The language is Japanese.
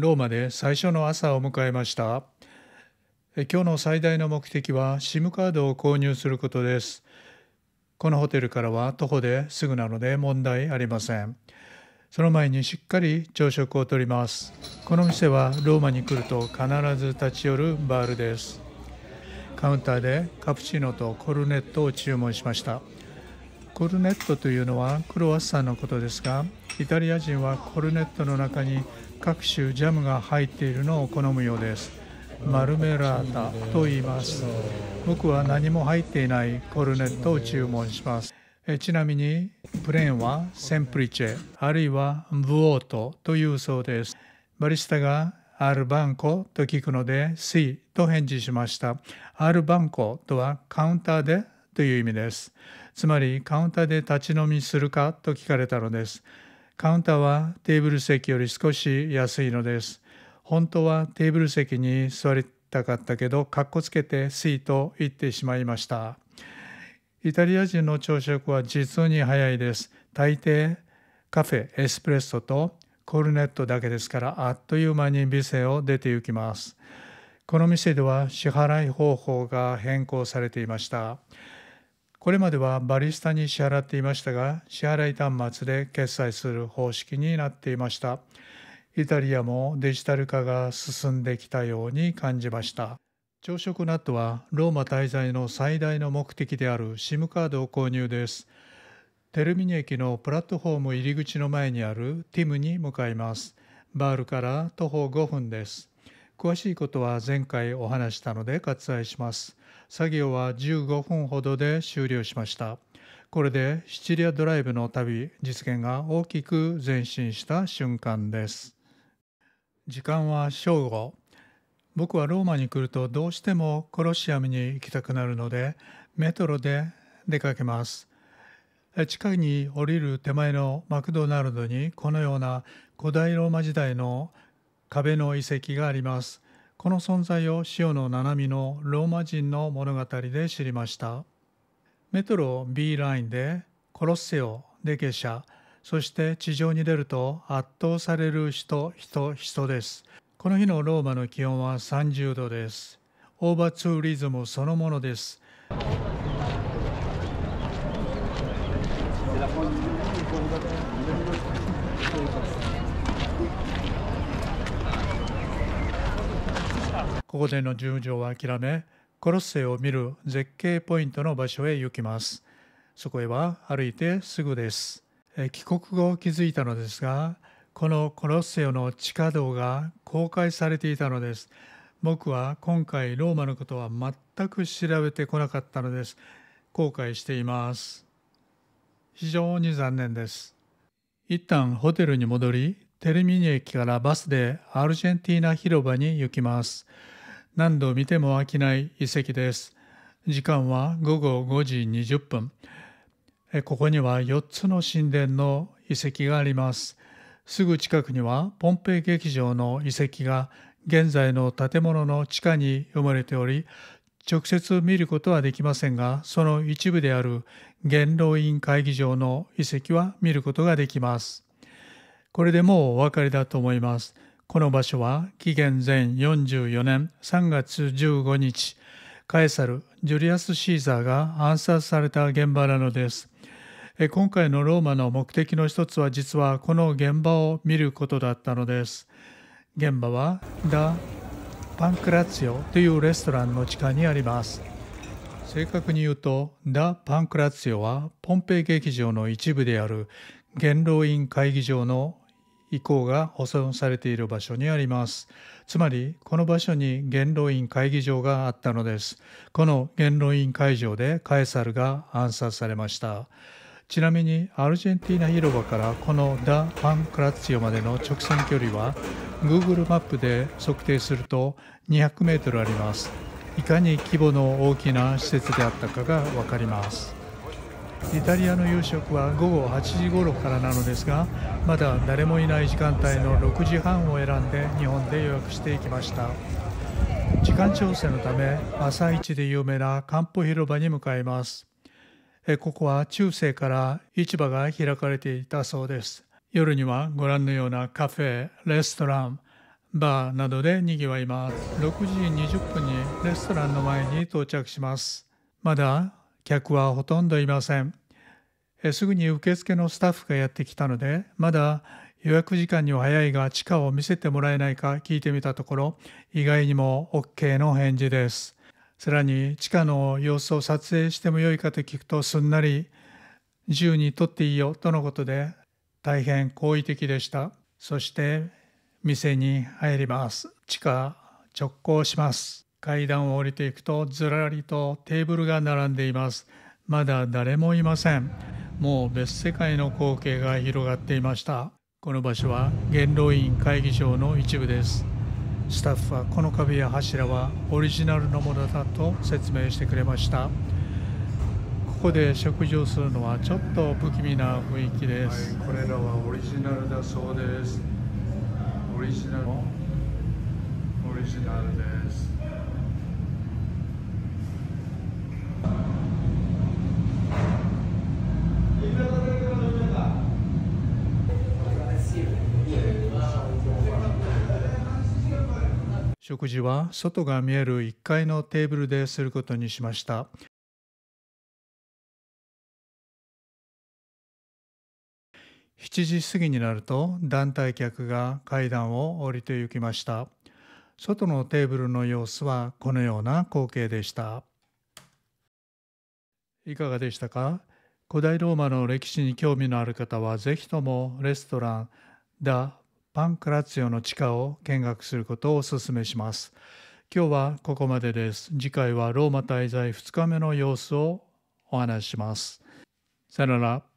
ローマで最初の朝を迎えました今日の最大の目的は SIM カードを購入することですこのホテルからは徒歩ですぐなので問題ありませんその前にしっかり朝食をとりますこの店はローマに来ると必ず立ち寄るバールですカウンターでカプチーノとコルネットを注文しましたコルネットというのはクロワッサンのことですがイタリア人はコルネットの中に各種ジャムが入っているのを好むようですマルメラータと言います僕は何も入っていないコルネットを注文しますちなみにプレーンはセンプリチェあるいはブオートというそうですバリスタがアルバンコと聞くのでスイと返事しましたアルバンコとはカウンターでという意味ですつまりカウンターで立ち飲みするかと聞かれたのですカウンターはテーブル席より少し安いのです。本当はテーブル席に座りたかったけど、かっこつけてスイート行ってしまいました。イタリア人の朝食は実に早いです。大抵カフェ、エスプレッソとコルネットだけですからあっという間に店を出て行きます。この店では支払い方法が変更されていました。これまではバリスタに支払っていましたが、支払い端末で決済する方式になっていました。イタリアもデジタル化が進んできたように感じました。朝食ナットはローマ滞在の最大の目的である SIM カードを購入です。テルミニ駅のプラットフォーム入り口の前にあるティムに向かいます。バールから徒歩5分です。詳しいことは前回お話したので割愛します。作業は15分ほどで終了しましたこれでシチリアドライブの旅実現が大きく前進した瞬間です時間は正午僕はローマに来るとどうしてもコロシアムに行きたくなるのでメトロで出かけます地下に降りる手前のマクドナルドにこのような古代ローマ時代の壁の遺跡がありますこの存在を塩野七海のローマ人の物語で知りましたメトロ B ラインでコロッセオケシャそして地上に出ると圧倒される人人人ですこの日のローマの気温は30度ですオーバーツーリズムそのものですここでの十条は諦めコロッセを見る絶景ポイントの場所へ行きますそこへは歩いてすぐです帰国後気づいたのですがこのコロッセオの地下道が公開されていたのです僕は今回ローマのことは全く調べてこなかったのです後悔しています非常に残念です一旦ホテルに戻りテルミニ駅からバスでアルジェンティーナ広場に行きます。何度見ても飽きない遺跡です。時間は午後5時20分。ここには4つの神殿の遺跡があります。すぐ近くにはポンペイ劇場の遺跡が現在の建物の地下に埋もれており、直接見ることはできませんが、その一部である元老院会議場の遺跡は見ることができます。これでもうお分かりだと思います。この場所は紀元前44年3月15日、カエサル、ジュリアス・シーザーが暗殺された現場なのです。今回のローマの目的の一つは実はこの現場を見ることだったのです。現場はダ・パンクラツィオというレストランの地下にあります。正確に言うとダ・パンクラツィオはポンペイ劇場の一部である元老院会議場の遺構が保存されている場所にあります。つまり、この場所に元老院会議場があったのです。この元老院会場でカエサルが暗殺されました。ちなみに、アルジェンティーナ広場からこのダ・パンクラッツィオまでの直線距離は、Google マップで測定すると200メートルあります。いかに規模の大きな施設であったかがわかります。イタリアの夕食は午後8時頃からなのですがまだ誰もいない時間帯の6時半を選んで日本で予約していきました時間調整のため朝市で有名なカンポ広場に向かいますここは中世から市場が開かれていたそうです夜にはご覧のようなカフェレストランバーなどでにわいます6時20分にレストランの前に到着しますまだ客はほとんどいません。すぐに受付のスタッフがやってきたので、まだ予約時間には早いが地下を見せてもらえないか聞いてみたところ、意外にも OK の返事です。さらに地下の様子を撮影してもよいかと聞くとすんなり自由に撮っていいよとのことで大変好意的でした。そして店に入ります。地下直行します。階段を降りていくとずらりとテーブルが並んでいますまだ誰もいませんもう別世界の光景が広がっていましたこの場所は元老院会議場の一部ですスタッフはこの壁や柱はオリジナルのものだと説明してくれましたここで食事をするのはちょっと不気味な雰囲気です、はい、これらはオリジナルだそうですオリジナルオリジナルです食事は外が見える1階のテーブルですることにしました。7時過ぎになると団体客が階段を降りて行きました。外のテーブルの様子はこのような光景でした。いかがでしたか古代ローマの歴史に興味のある方は是非ともレストランダ・パンクラツィオの地下を見学することをお勧めします。今日はここまでです。次回はローマ滞在2日目の様子をお話しします。さよなら。